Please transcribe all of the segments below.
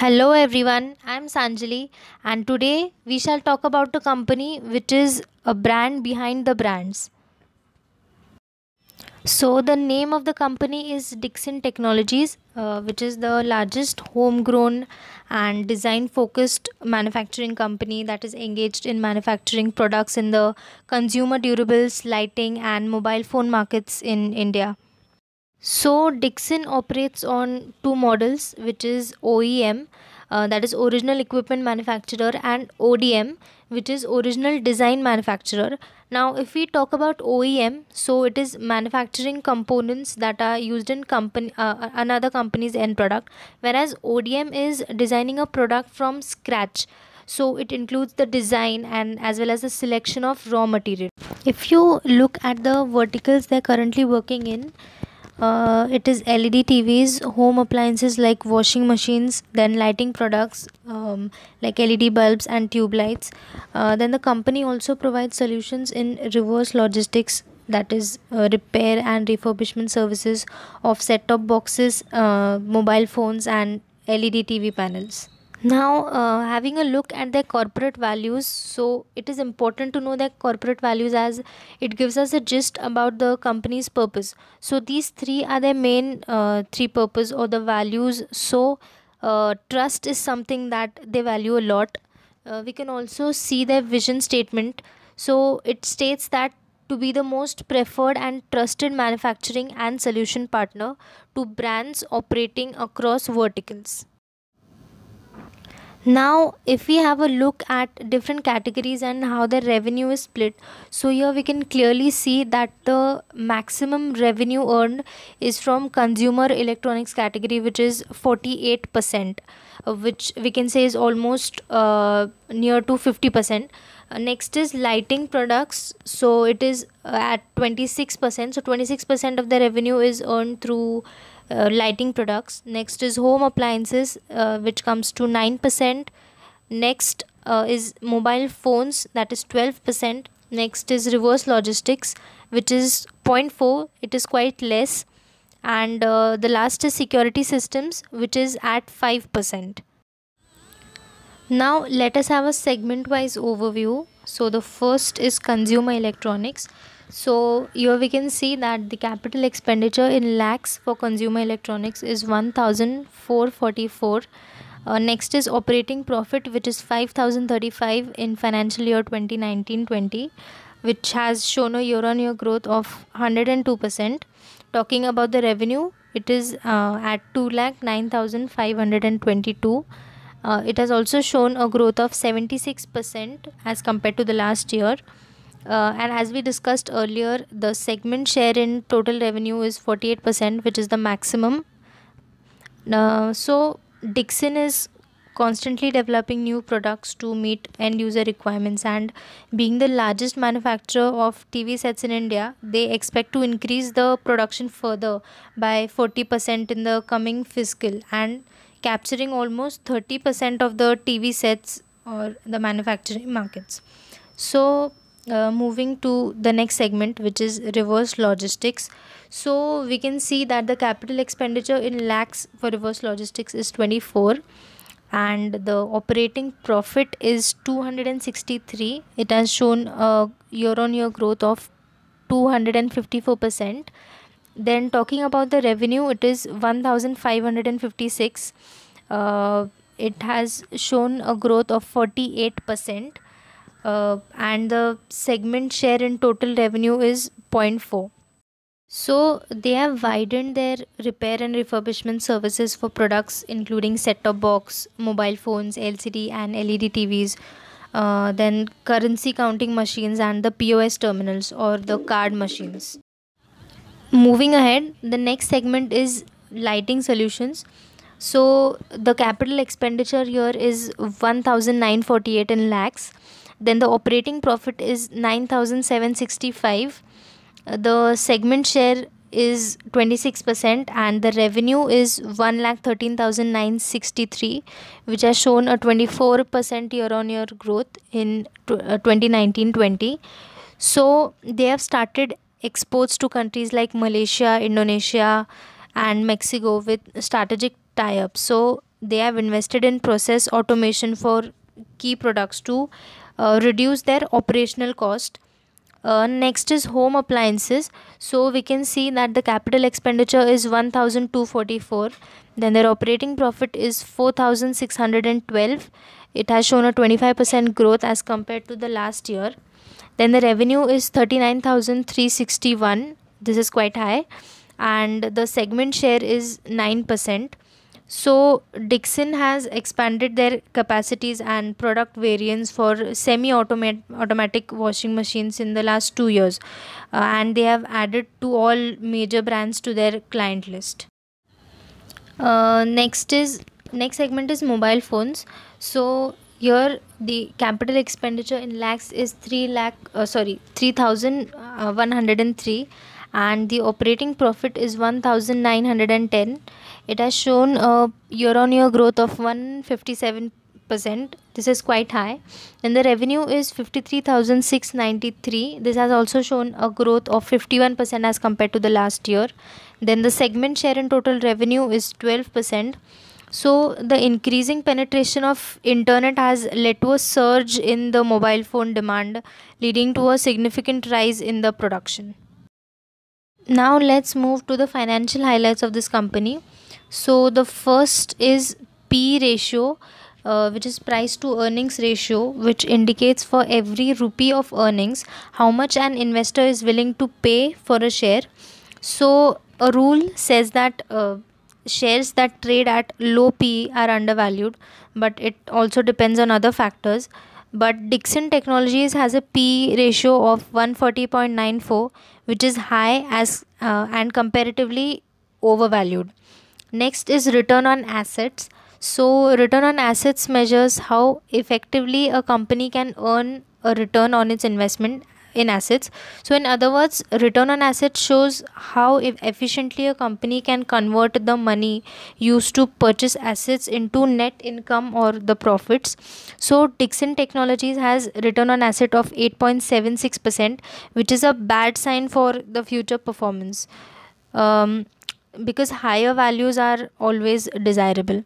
Hello everyone, I am Sanjali and today we shall talk about a company which is a brand behind the brands. So the name of the company is Dixon Technologies uh, which is the largest homegrown and design focused manufacturing company that is engaged in manufacturing products in the consumer durables, lighting and mobile phone markets in India. So Dixon operates on two models which is OEM uh, that is original equipment manufacturer and ODM which is original design manufacturer. Now if we talk about OEM so it is manufacturing components that are used in company uh, another company's end product whereas ODM is designing a product from scratch so it includes the design and as well as the selection of raw material. If you look at the verticals they're currently working in uh, it is led tvs home appliances like washing machines then lighting products um, like led bulbs and tube lights uh, then the company also provides solutions in reverse logistics that is uh, repair and refurbishment services of set top boxes uh, mobile phones and led tv panels now uh, having a look at their corporate values so it is important to know their corporate values as it gives us a gist about the company's purpose so these three are their main uh, three purpose or the values so uh, trust is something that they value a lot uh, we can also see their vision statement so it states that to be the most preferred and trusted manufacturing and solution partner to brands operating across verticals now if we have a look at different categories and how their revenue is split so here we can clearly see that the maximum revenue earned is from consumer electronics category which is 48% uh, which we can say is almost uh, near to 50% uh, next is lighting products so it is uh, at 26% so 26% of the revenue is earned through uh, lighting products next is home appliances uh, which comes to 9% next uh, is mobile phones that is 12% next is reverse logistics which is 0.4 it is quite less and uh, the last is security systems which is at 5% now let us have a segment wise overview so the first is consumer electronics so here we can see that the capital expenditure in lakhs for consumer electronics is 1444. Uh, next is operating profit which is 5035 in financial year 2019-20 which has shown a year on year growth of 102%. Talking about the revenue it is uh, at 2 lakh 9522 uh, it has also shown a growth of 76% as compared to the last year uh, and as we discussed earlier, the segment share in total revenue is 48%, which is the maximum. Uh, so, Dixon is constantly developing new products to meet end user requirements and being the largest manufacturer of TV sets in India they expect to increase the production further by 40% in the coming fiscal and capturing almost 30% of the TV sets or the manufacturing markets so uh, moving to the next segment which is reverse logistics so we can see that the capital expenditure in lakhs for reverse logistics is 24 and the operating profit is 263 it has shown a year on year growth of 254% then talking about the revenue it is 1556 uh, it has shown a growth of 48% uh, and the segment share in total revenue is 0.4 so they have widened their repair and refurbishment services for products including set-top box mobile phones lcd and led tvs uh, then currency counting machines and the pos terminals or the card machines moving ahead the next segment is lighting solutions so the capital expenditure here is 1948 in lakhs then the operating profit is 9,765. Uh, the segment share is 26% and the revenue is 1,13,963 which has shown a 24% year on year growth in 2019-20. Uh, so they have started exports to countries like Malaysia, Indonesia and Mexico with strategic tie-ups. So they have invested in process automation for key products to uh, reduce their operational cost uh, next is home appliances so we can see that the capital expenditure is 1244 then their operating profit is 4612 it has shown a 25% growth as compared to the last year then the revenue is 39361 this is quite high and the segment share is 9% so Dixon has expanded their capacities and product variants for semi-automatic washing machines in the last two years, uh, and they have added to all major brands to their client list. Uh, next is next segment is mobile phones. So here the capital expenditure in lakhs is three lakh uh, sorry three thousand uh, one hundred and three and the operating profit is 1910 it has shown a year on year growth of 157 percent this is quite high and the revenue is 53693 this has also shown a growth of 51 percent as compared to the last year then the segment share in total revenue is 12 percent so the increasing penetration of internet has led to a surge in the mobile phone demand leading to a significant rise in the production now let's move to the financial highlights of this company so the first is p ratio uh, which is price to earnings ratio which indicates for every rupee of earnings how much an investor is willing to pay for a share so a rule says that uh, shares that trade at low p are undervalued but it also depends on other factors but Dixon Technologies has a P ratio of 140.94 which is high as uh, and comparatively overvalued. Next is return on assets. So return on assets measures how effectively a company can earn a return on its investment in assets so in other words return on assets shows how efficiently a company can convert the money used to purchase assets into net income or the profits so dixon technologies has return on asset of 8.76% which is a bad sign for the future performance um, because higher values are always desirable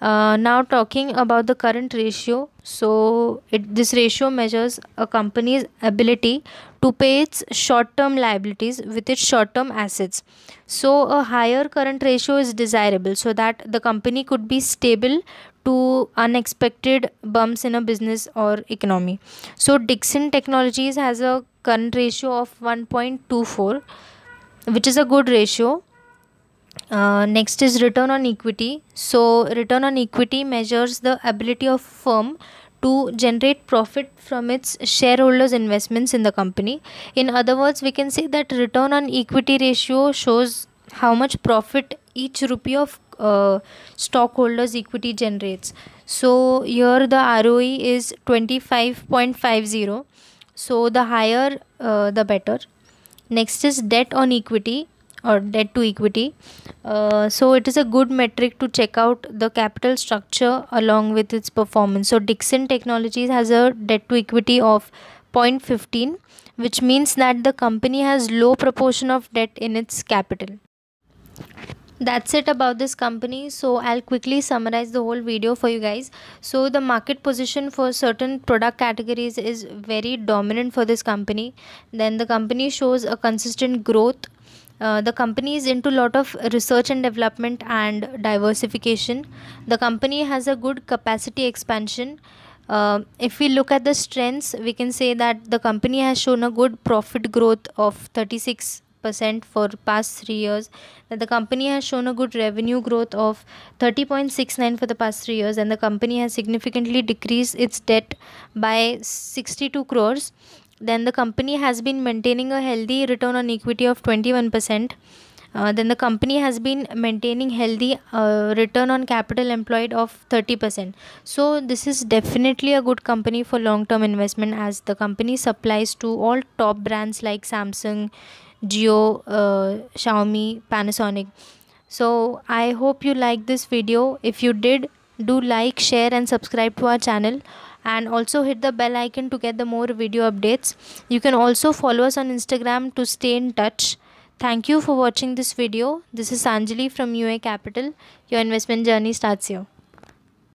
uh, now talking about the current ratio. So it, this ratio measures a company's ability to pay its short-term liabilities with its short-term assets. So a higher current ratio is desirable so that the company could be stable to unexpected bumps in a business or economy. So Dixon Technologies has a current ratio of 1.24 which is a good ratio uh, next is return on equity. So return on equity measures the ability of firm to generate profit from its shareholders investments in the company. In other words, we can say that return on equity ratio shows how much profit each rupee of uh, stockholders equity generates. So here the ROE is 25.50. So the higher uh, the better. Next is debt on equity or debt to equity. Uh, so it is a good metric to check out the capital structure along with its performance. So Dixon Technologies has a debt to equity of 0.15 which means that the company has low proportion of debt in its capital. That's it about this company. So I'll quickly summarize the whole video for you guys. So the market position for certain product categories is very dominant for this company. Then the company shows a consistent growth uh, the company is into lot of research and development and diversification. The company has a good capacity expansion. Uh, if we look at the strengths, we can say that the company has shown a good profit growth of 36 percent for past three years that the company has shown a good revenue growth of 30.69 for the past three years and the company has significantly decreased its debt by 62 crores then the company has been maintaining a healthy return on equity of 21%. Uh, then the company has been maintaining healthy uh, return on capital employed of 30% so this is definitely a good company for long term investment as the company supplies to all top brands like samsung jio uh, xiaomi panasonic so i hope you like this video if you did do like share and subscribe to our channel and also hit the bell icon to get the more video updates you can also follow us on instagram to stay in touch thank you for watching this video this is anjali from ua capital your investment journey starts here